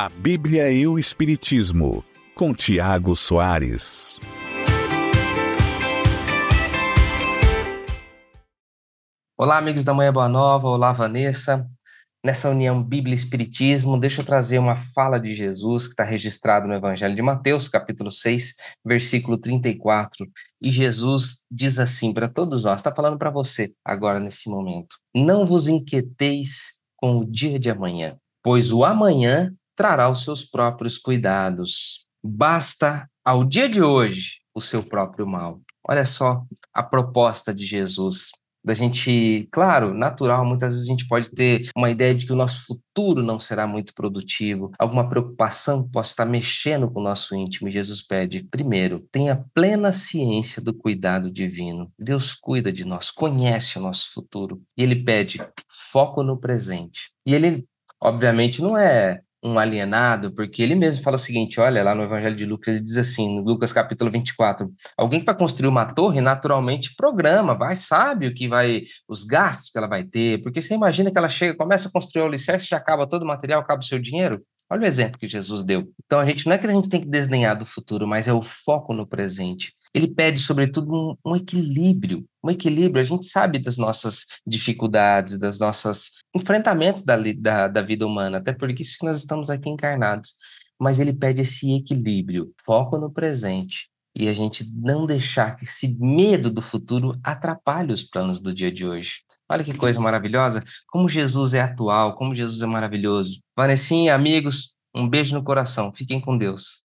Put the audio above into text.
A Bíblia e o Espiritismo, com Tiago Soares. Olá, amigos da Manhã Boa Nova, olá, Vanessa. Nessa união Bíblia e Espiritismo, deixa eu trazer uma fala de Jesus que está registrado no Evangelho de Mateus, capítulo 6, versículo 34. E Jesus diz assim para todos nós, está falando para você agora nesse momento: Não vos inquieteis com o dia de amanhã, pois o amanhã trará os seus próprios cuidados. Basta ao dia de hoje o seu próprio mal. Olha só a proposta de Jesus da gente, claro, natural, muitas vezes a gente pode ter uma ideia de que o nosso futuro não será muito produtivo, alguma preocupação que possa estar mexendo com o nosso íntimo. Jesus pede, primeiro, tenha plena ciência do cuidado divino. Deus cuida de nós, conhece o nosso futuro. E ele pede foco no presente. E ele, obviamente, não é um alienado, porque ele mesmo fala o seguinte: olha, lá no Evangelho de Lucas, ele diz assim, no Lucas capítulo 24: alguém que vai construir uma torre, naturalmente programa, vai, sabe o que vai, os gastos que ela vai ter, porque você imagina que ela chega, começa a construir o alicerce, já acaba todo o material, acaba o seu dinheiro. Olha o exemplo que Jesus deu. Então a gente não é que a gente tem que desdenhar do futuro, mas é o foco no presente ele pede, sobretudo, um, um, equilíbrio. Um equilíbrio, a gente sabe das nossas dificuldades, das nossas enfrentamentos da, da, da vida humana, até porque isso que nós estamos aqui encarnados. Mas ele pede esse equilíbrio, foco no presente, e a gente não deixar que esse medo do futuro atrapalhe os planos do dia de hoje. Olha que coisa maravilhosa, como Jesus é atual, como Jesus é maravilhoso. Vanessinha, amigos, um beijo no coração, fiquem com Deus.